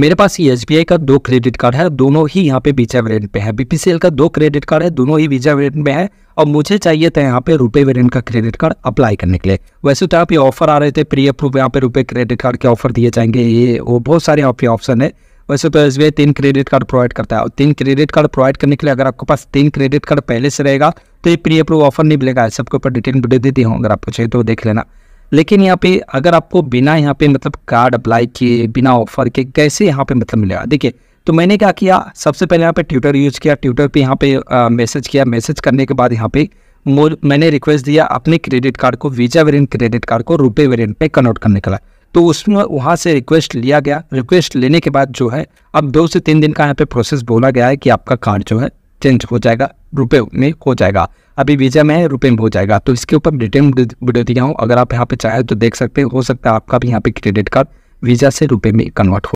मेरे पास ये एस का दो क्रेडिट कार्ड है दोनों ही यहाँ पे वीजा वेरियंट पे है बीपीसीएल का दो क्रेडिट कार्ड है दोनों ही वीजा वेरियंट में है और मुझे चाहिए था यहाँ पे रुपए वेरियंट का क्रेडिट कार्ड अप्लाई करने के लिए वैसे तो आप ये ऑफर आ रहे थे प्री अप्रूव यहाँ पे रुपए क्रेडिट कार्ड के ऑफर दिए जाएंगे ये वो बहुत सारे यहाँ पे ऑप्शन है वैसे तो एस तीन क्रेडिट कार्ड प्रोवाइड करता है और तीन क्रेडिट कार्ड प्रोवाइड करने के लिए अगर आपके पास तीन क्रेडिट कार्ड पहले से रहेगा तो ये प्री अप्रूव ऑफर नहीं मिलेगा सबके ऊपर डिटेल वीडियो दे हूँ अगर आपको चाहिए तो देख लेना लेकिन यहाँ पे अगर आपको बिना यहाँ पे मतलब कार्ड अप्लाई किए बिना ऑफर के कैसे यहाँ पे मतलब मिलेगा देखिए तो मैंने क्या किया सबसे पहले यहाँ पे ट्विटर यूज़ किया ट्विटर पे यहाँ पे मैसेज किया मैसेज करने के बाद यहाँ पे मैंने रिक्वेस्ट दिया अपने क्रेडिट कार्ड को वीजा वेरियंट क्रेडिट कार्ड को रुपये वेरियंट पे कन्वर्ट करने का तो उसमें वहाँ से रिक्वेस्ट लिया गया रिक्वेस्ट लेने के बाद जो है अब दो से तीन दिन का यहाँ पे प्रोसेस बोला गया है कि आपका कार्ड जो है चेंज हो जाएगा रुपये में हो जाएगा अभी वीजा में रुपये में हो जाएगा तो इसके ऊपर डिटेल वीडियो दिया हूँ अगर आप यहाँ पे चाहे तो देख सकते हैं हो सकता है आपका भी यहाँ पे क्रेडिट कार्ड वीज़ा से रुपये में कन्वर्ट हो